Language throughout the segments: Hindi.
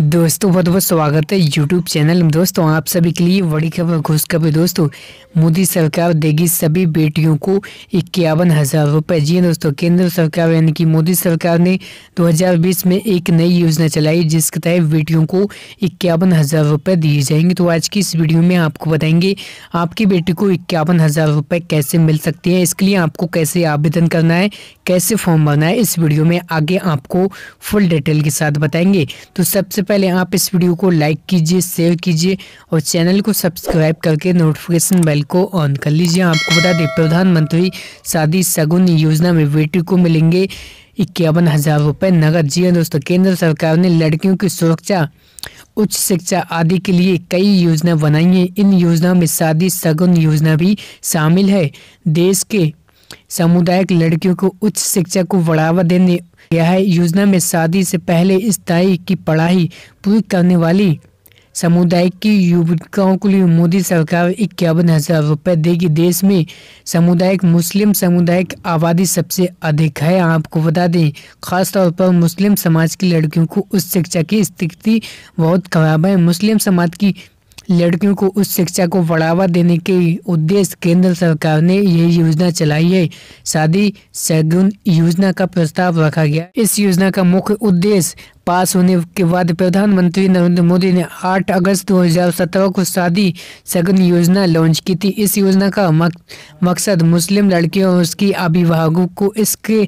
दोस्तों बहुत बहुत स्वागत है यूट्यूब चैनल में दोस्तों आप सभी के लिए बड़ी खबर खुशखबरी दोस्तों मोदी सरकार देगी सभी बेटियों को इक्यावन हज़ार रुपये जी हाँ दोस्तों केंद्र सरकार यानी कि मोदी सरकार ने 2020 में एक नई योजना चलाई जिसके तहत बेटियों को इक्यावन हज़ार रुपये दिए जाएंगे तो आज की इस वीडियो में आपको बताएंगे आपकी बेटी को इक्यावन हज़ार कैसे मिल सकती है इसके लिए आपको कैसे आवेदन करना है कैसे फॉर्म भरना है इस वीडियो में आगे आपको फुल डिटेल के साथ बताएंगे तो सबसे पहले आप इस वीडियो को लाइक कीजिए शेयर कीजिए और चैनल को सब्सक्राइब करके नोटिफिकेशन बेल को ऑन कर लीजिए आपको बता दें प्रधानमंत्री शादी सगुन योजना में बेटी को मिलेंगे इक्यावन हजार रुपये नगद जी दोस्तों केंद्र सरकार ने लड़कियों की सुरक्षा उच्च शिक्षा आदि के लिए कई योजना बनाई हैं इन योजनाओं में शादी सगुन योजना भी शामिल है देश के सामुदायिक लड़कियों को उच्च शिक्षा को बढ़ावा देने यह योजना में शादी से पहले स्थायी की पढ़ाई पूरी करने वाली समुदाय की युवकाओं के लिए मोदी सरकार इक्यावन हजार रुपये देगी देश में सामुदायिक मुस्लिम सामुदायिक आबादी सबसे अधिक है आपको बता दें खासतौर पर मुस्लिम समाज की लड़कियों को उच्च शिक्षा की स्थिति बहुत खराब है मुस्लिम समाज की लड़कियों को उच्च शिक्षा को बढ़ावा देने के उद्देश्य केंद्र सरकार ने यह योजना चलाई है शादी सगुन योजना का प्रस्ताव रखा गया इस योजना का मुख्य उद्देश्य पास होने के बाद प्रधानमंत्री नरेंद्र मोदी ने 8 अगस्त 2017 को शादी सगन योजना लॉन्च की थी इस योजना का मक, मकसद मुस्लिम लड़कियों और उसकी अभिभावकों को इसके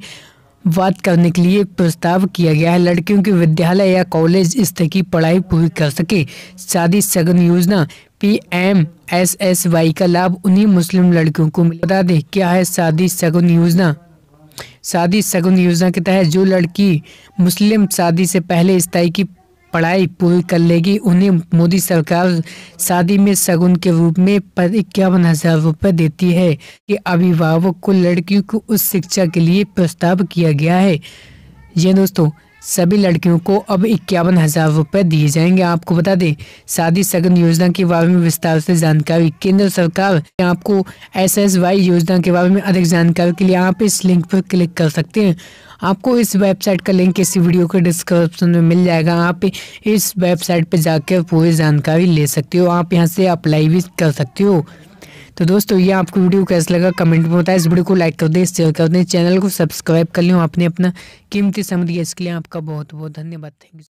बात करने के लिए प्रस्ताव किया गया है लड़कियों की विद्यालय या कॉलेज स्तर की पढ़ाई पूरी कर सके शादी सगन योजना P M S S Y का लाभ उन्हीं मुस्लिम लड़कियों को बता दें क्या है शादी सगन योजना शादी सघन योजना के तहत जो लड़की मुस्लिम शादी से पहले स्थायी की पढ़ाई पूरी कर लेगी उन्हें मोदी सरकार शादी में शगुन के रूप में इक्यावन हजार रूपए देती है कि अभिभावक को लड़कियों को उच्च शिक्षा के लिए प्रस्ताव किया गया है ये दोस्तों सभी लड़कियों को अब इक्यावन हज़ार रुपए दिए जाएंगे आपको बता दें शादी सगन योजना के बारे में विस्तार से जानकारी केंद्र सरकार आपको एस एस वाई योजना के बारे में अधिक जानकारी के लिए आप इस लिंक पर क्लिक कर सकते हैं आपको इस वेबसाइट का लिंक इसी वीडियो के डिस्क्रिप्शन में मिल जाएगा आप इस वेबसाइट पर जाकर पूरी जानकारी ले सकते हो आप यहाँ से अप्लाई भी कर सकते हो तो दोस्तों ये आपको वीडियो कैसा लगा कमेंट में बताएं इस वीडियो को लाइक कर दें शेयर कर दें चैनल को सब्सक्राइब कर लें आपने अपना कीमती समझ दिया इसके लिए आपका बहुत बहुत धन्यवाद थैंक यू